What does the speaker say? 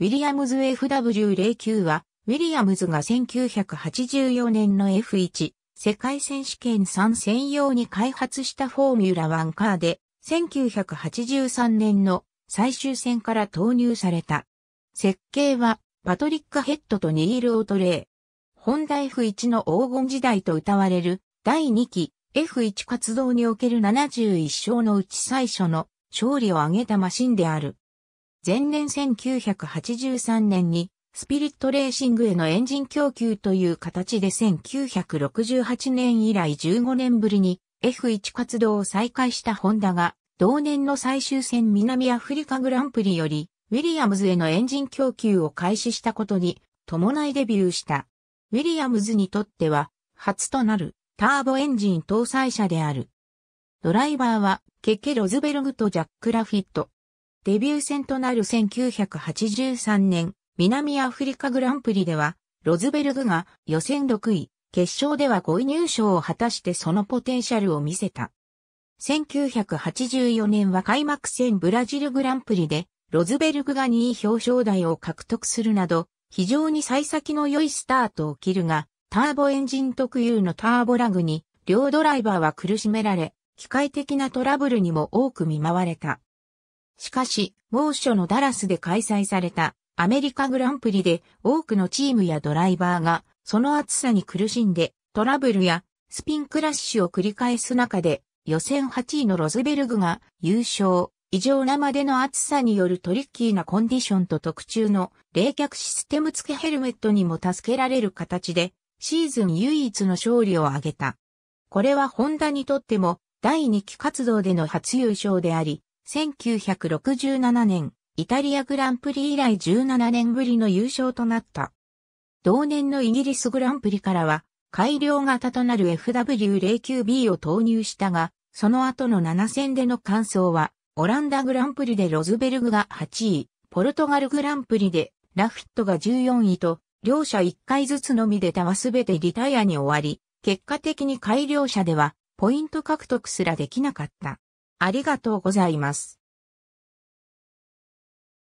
ウィリアムズ FW09 は、ウィリアムズが1984年の F1 世界選手権3専用に開発したフォーミュラ1カーで、1983年の最終戦から投入された。設計は、パトリック・ヘッドとニール・オートレイ。ホンダ F1 の黄金時代と歌われる第2期 F1 活動における71勝のうち最初の勝利を挙げたマシンである。前年1983年にスピリットレーシングへのエンジン供給という形で1968年以来15年ぶりに F1 活動を再開したホンダが同年の最終戦南アフリカグランプリよりウィリアムズへのエンジン供給を開始したことに伴いデビューした。ウィリアムズにとっては初となるターボエンジン搭載車である。ドライバーはケケ・ロズベルグとジャック・ラフィット。デビュー戦となる1983年、南アフリカグランプリでは、ロズベルグが予選6位、決勝では5位入賞を果たしてそのポテンシャルを見せた。1984年は開幕戦ブラジルグランプリで、ロズベルグが2位表彰台を獲得するなど、非常に幸先の良いスタートを切るが、ターボエンジン特有のターボラグに、両ドライバーは苦しめられ、機械的なトラブルにも多く見舞われた。しかし、猛暑のダラスで開催されたアメリカグランプリで多くのチームやドライバーがその暑さに苦しんでトラブルやスピンクラッシュを繰り返す中で予選8位のロズベルグが優勝。異常なまでの暑さによるトリッキーなコンディションと特注の冷却システム付きヘルメットにも助けられる形でシーズン唯一の勝利を挙げた。これはホンダにとっても第2期活動での初優勝であり、1967年、イタリアグランプリ以来17年ぶりの優勝となった。同年のイギリスグランプリからは、改良型となる FW09B を投入したが、その後の7戦での完走は、オランダグランプリでロズベルグが8位、ポルトガルグランプリでラフィットが14位と、両者1回ずつのみでたはすべてリタイアに終わり、結果的に改良者では、ポイント獲得すらできなかった。ありがとうございます。